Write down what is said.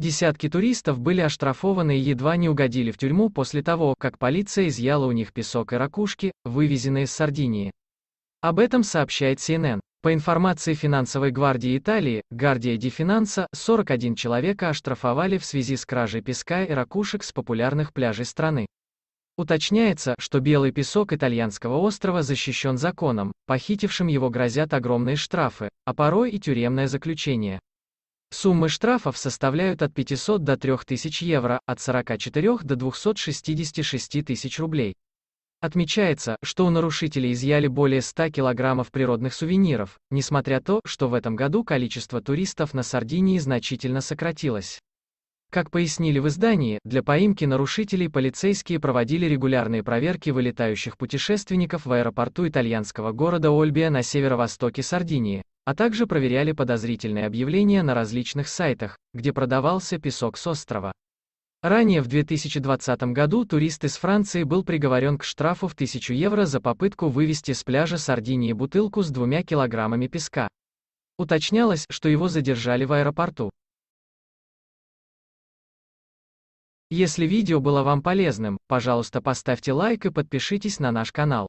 Десятки туристов были оштрафованы и едва не угодили в тюрьму после того, как полиция изъяла у них песок и ракушки, вывезенные с Сардинии. Об этом сообщает CNN. По информации финансовой гвардии Италии, Гвардия Ди Финанса, 41 человека оштрафовали в связи с кражей песка и ракушек с популярных пляжей страны. Уточняется, что белый песок итальянского острова защищен законом, похитившим его грозят огромные штрафы, а порой и тюремное заключение. Суммы штрафов составляют от 500 до 3000 евро, от 44 до 266 тысяч рублей. Отмечается, что у нарушителей изъяли более 100 килограммов природных сувениров, несмотря то, что в этом году количество туристов на Сардинии значительно сократилось. Как пояснили в издании, для поимки нарушителей полицейские проводили регулярные проверки вылетающих путешественников в аэропорту итальянского города Ольбия на северо-востоке Сардинии а также проверяли подозрительные объявления на различных сайтах, где продавался песок с острова. Ранее в 2020 году турист из Франции был приговорен к штрафу в 1000 евро за попытку вывести с пляжа Сардинии бутылку с двумя килограммами песка. Уточнялось, что его задержали в аэропорту. Если видео было вам полезным, пожалуйста поставьте лайк и подпишитесь на наш канал.